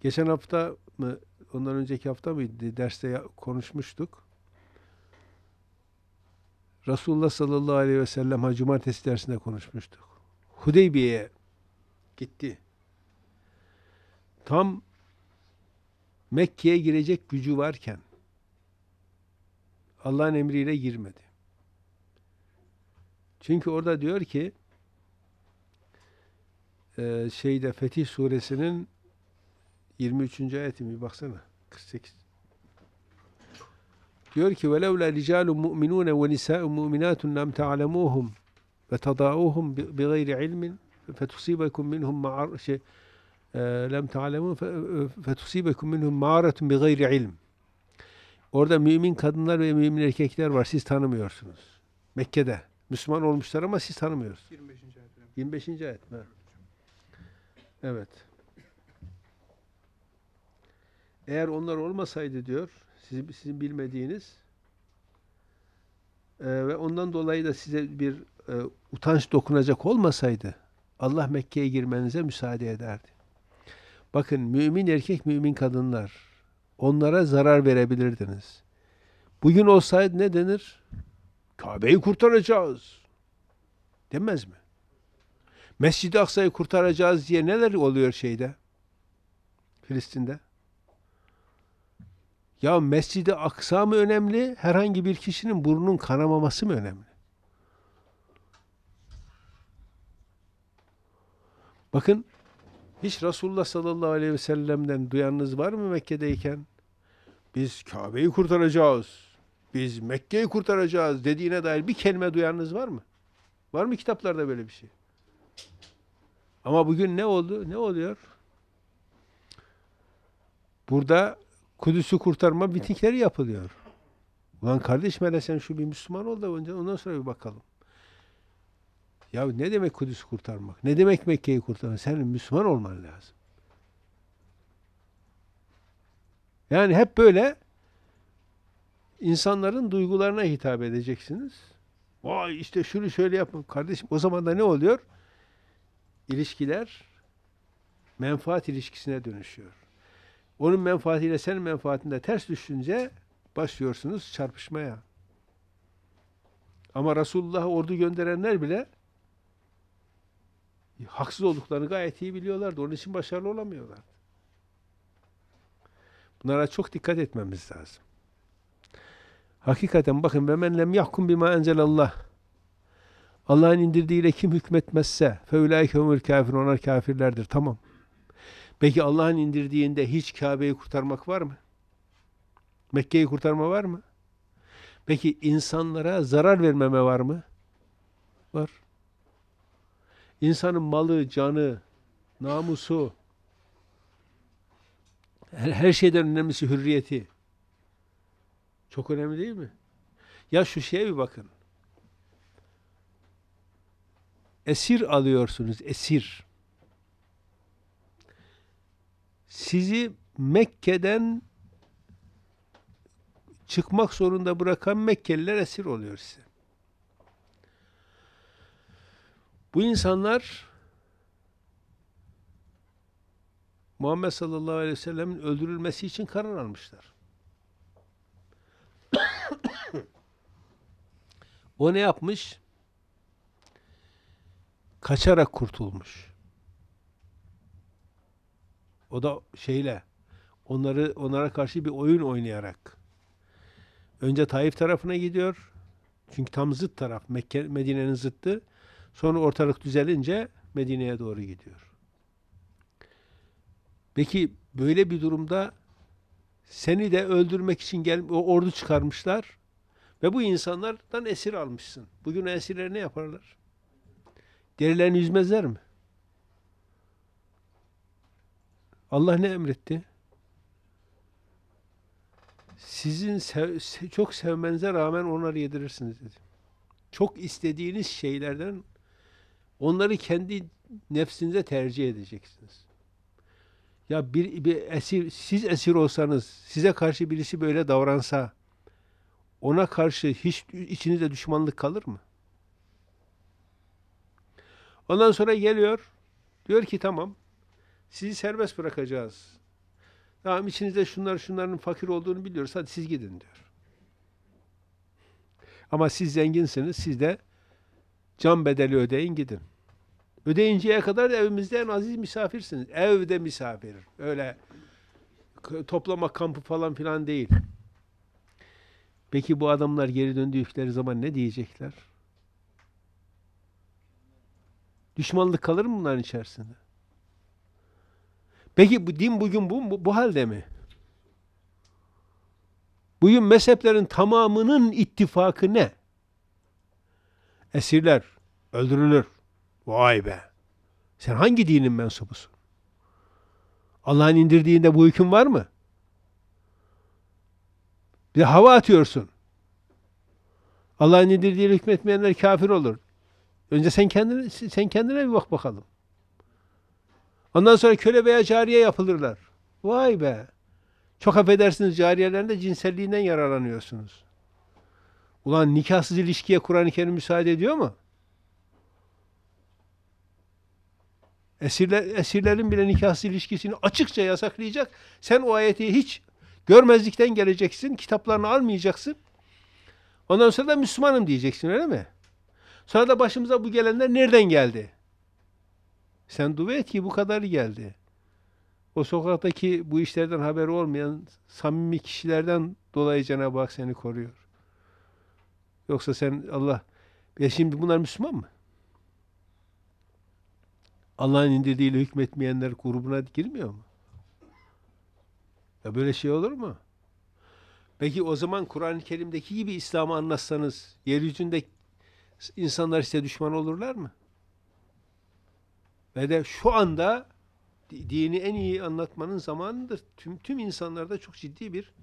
Speaker 1: Geçen hafta mı ondan önceki hafta mıydı? Derste konuşmuştuk. Resulullah sallallahu aleyhi ve sellem ha, cumartesi dersinde konuşmuştuk. Hudeybiye'ye gitti. Tam Mekke'ye girecek gücü varken Allah'ın emriyle girmedi. Çünkü orada diyor ki şeyde Fetih suresinin 23. ayetim bir baksana. 48. Diyor ki وَلَوْلَا رِجَالٌ مُؤْمِنُونَ وَنِسَاءٌ مُؤْمِنَاتٌ لَمْ تَعْلَمُوهُمْ وَتَضَاءُوهُمْ بِغَيْرِ عِلْمٍ فَتُصِيبَكُمْ مِنْهُمْ مَعَرْ şey, لَمْ تَعْلَمُونَ فَتُصِيبَكُمْ مِنْهُمْ مَعَرَةٌ بِغَيْرِ عِلْمٍ Orada mümin kadınlar ve mümin erkekler var. Siz tanımıyorsunuz. Mekke'de. Müslüman olmuşlar ama siz tanımıyorsunuz. 25. ayet. 25. ayet. Evet. Eğer onlar olmasaydı diyor, sizin, sizin bilmediğiniz e, ve ondan dolayı da size bir e, utanç dokunacak olmasaydı Allah Mekke'ye girmenize müsaade ederdi. Bakın mümin erkek, mümin kadınlar onlara zarar verebilirdiniz. Bugün olsaydı ne denir? Kabe'yi kurtaracağız. Demez mi? Mescid-i Aksa'yı kurtaracağız diye neler oluyor şeyde? Filistin'de? Ya Mescid-i Aksa mı önemli? Herhangi bir kişinin burnunun kanamaması mı önemli? Bakın hiç Resulullah sallallahu aleyhi ve sellem'den duyanınız var mı Mekke'deyken? Biz Kabe'yi kurtaracağız. Biz Mekke'yi kurtaracağız dediğine dair bir kelime duyanınız var mı? Var mı kitaplarda böyle bir şey? Ama bugün ne oldu? Ne oluyor? Burada Kudüs'ü kurtarma mitingleri yapılıyor. Ulan kardeş hele sen şu bir Müslüman ol da önce ondan sonra bir bakalım. Ya ne demek Kudüs'ü kurtarmak? Ne demek Mekke'yi kurtarmak? Senin Müslüman olman lazım. Yani hep böyle insanların duygularına hitap edeceksiniz. Vay işte şunu şöyle yapın. Kardeşim o zaman da ne oluyor? İlişkiler menfaat ilişkisine dönüşüyor. Onun menfaatiyle senin menfaatinde ters düşünce başlıyorsunuz çarpışmaya. Ama Resulullah'a ordu gönderenler bile haksız olduklarını gayet iyi biliyorlardı. Onun için başarılı olamıyorlardı. Bunlara çok dikkat etmemiz lazım. Hakikaten bakın ve men lem yahkum bima enzelallah. Allah'ın indirdiğiyle kim hükmetmezse feulaike humul kafir onlar kafirlerdir. Tamam. Peki Allah'ın indirdiğinde hiç Kabe'yi kurtarmak var mı? Mekke'yi kurtarma var mı? Peki insanlara zarar vermeme var mı? Var. İnsanın malı, canı, namusu, her, her şeyden önemlisi hürriyeti. Çok önemli değil mi? Ya şu şeye bir bakın. Esir alıyorsunuz, esir sizi Mekke'den çıkmak zorunda bırakan Mekkeliler esir oluyor size. Bu insanlar Muhammed sallallahu aleyhi ve sellemin öldürülmesi için karar almışlar. o ne yapmış? Kaçarak kurtulmuş. O da şeyle onları onlara karşı bir oyun oynayarak. Önce Taif tarafına gidiyor. Çünkü tam zıt taraf. Mekke, Medine'nin zıttı. Sonra ortalık düzelince Medine'ye doğru gidiyor. Peki böyle bir durumda seni de öldürmek için gel o ordu çıkarmışlar ve bu insanlardan esir almışsın. Bugün esirler ne yaparlar? Derilerini yüzmezler mi? Allah ne emretti? Sizin sev, çok sevmenize rağmen onları yedirirsiniz dedi. Çok istediğiniz şeylerden onları kendi nefsinize tercih edeceksiniz. Ya bir, bir esir, siz esir olsanız, size karşı birisi böyle davransa, ona karşı hiç içinizde düşmanlık kalır mı? Ondan sonra geliyor, diyor ki tamam, sizi serbest bırakacağız. Tamam içinizde şunlar şunların fakir olduğunu biliyoruz. Hadi siz gidin diyor. Ama siz zenginsiniz. Siz de can bedeli ödeyin gidin. Ödeyinceye kadar da evimizde en aziz misafirsiniz. Evde misafir. Öyle toplama kampı falan filan değil. Peki bu adamlar geri döndükleri zaman ne diyecekler? Düşmanlık kalır mı bunların içerisinde? Peki bu din bugün bu, bu, bu halde mi? Bugün mezheplerin tamamının ittifakı ne? Esirler öldürülür. Vay be! Sen hangi dinin mensubusun? Allah'ın indirdiğinde bu hüküm var mı? Bir hava atıyorsun. Allah'ın indirdiği hükmetmeyenler kafir olur. Önce sen kendine sen kendine bir bak bakalım. Ondan sonra köle veya cariye yapılırlar. Vay be! Çok affedersiniz cariyelerinde cinselliğinden yararlanıyorsunuz. Ulan nikahsız ilişkiye Kur'an-ı Kerim müsaade ediyor mu? Esirler, esirlerin bile nikahsız ilişkisini açıkça yasaklayacak. Sen o ayeti hiç görmezlikten geleceksin. Kitaplarını almayacaksın. Ondan sonra da Müslümanım diyeceksin öyle mi? Sonra da başımıza bu gelenler nereden geldi? Sen dua et ki bu kadar geldi. O sokaktaki bu işlerden haberi olmayan samimi kişilerden dolayı Cenab-ı Hak seni koruyor. Yoksa sen Allah ya şimdi bunlar Müslüman mı? Allah'ın indirdiğiyle hükmetmeyenler grubuna girmiyor mu? Ya böyle şey olur mu? Peki o zaman Kur'an-ı Kerim'deki gibi İslam'ı anlatsanız yeryüzünde insanlar size düşman olurlar mı? Ve de şu anda dini en iyi anlatmanın zamanıdır. Tüm tüm insanlarda çok ciddi bir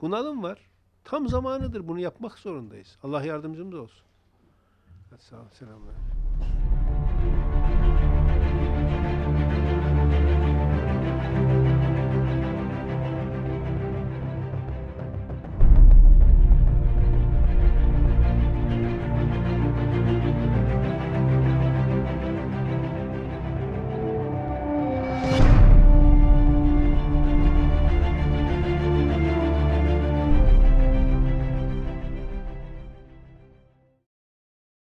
Speaker 1: bunalım var. Tam zamanıdır. Bunu yapmak zorundayız. Allah yardımcımız olsun. Hadi sağ olun. Selamlar.